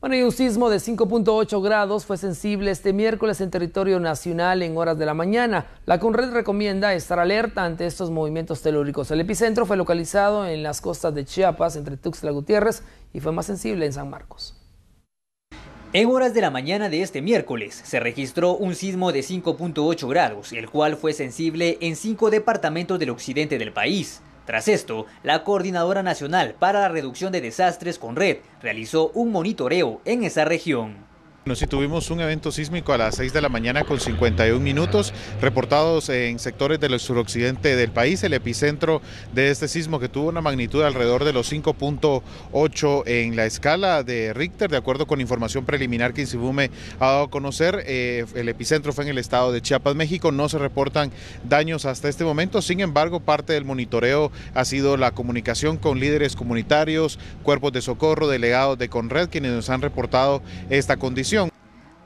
Bueno, y un sismo de 5.8 grados fue sensible este miércoles en territorio nacional en horas de la mañana. La CONRED recomienda estar alerta ante estos movimientos telúricos. El epicentro fue localizado en las costas de Chiapas, entre Tuxtla Gutiérrez, y fue más sensible en San Marcos. En horas de la mañana de este miércoles se registró un sismo de 5.8 grados, el cual fue sensible en cinco departamentos del occidente del país. Tras esto, la Coordinadora Nacional para la Reducción de Desastres con Red realizó un monitoreo en esa región. Bueno, sí tuvimos un evento sísmico a las 6 de la mañana con 51 minutos, reportados en sectores del suroccidente del país, el epicentro de este sismo que tuvo una magnitud alrededor de los 5.8 en la escala de Richter, de acuerdo con información preliminar que Insibume ha dado a conocer, eh, el epicentro fue en el estado de Chiapas, México, no se reportan daños hasta este momento, sin embargo parte del monitoreo ha sido la comunicación con líderes comunitarios, cuerpos de socorro, delegados de Conred, quienes nos han reportado esta condición.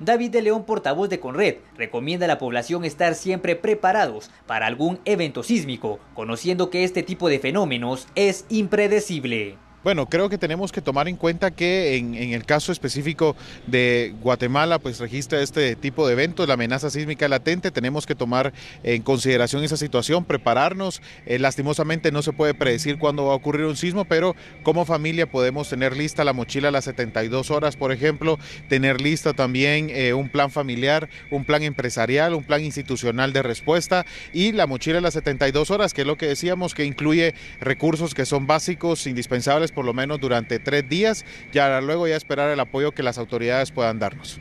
David de León, portavoz de Conred, recomienda a la población estar siempre preparados para algún evento sísmico, conociendo que este tipo de fenómenos es impredecible. Bueno, creo que tenemos que tomar en cuenta que en, el caso específico de Guatemala, pues registra este tipo de eventos, la amenaza sísmica latente, tenemos que tomar en consideración esa situación, prepararnos. Eh, lastimosamente no se puede predecir cuándo va a ocurrir un sismo, pero como familia podemos tener lista la mochila a las 72 horas, por ejemplo, tener lista también eh, un plan familiar, un plan empresarial, un plan institucional de respuesta y la mochila a las 72 horas, que es lo que decíamos, que incluye recursos que son básicos, indispensables por lo menos durante tres días, ahora luego ya esperar el apoyo que las autoridades puedan darnos.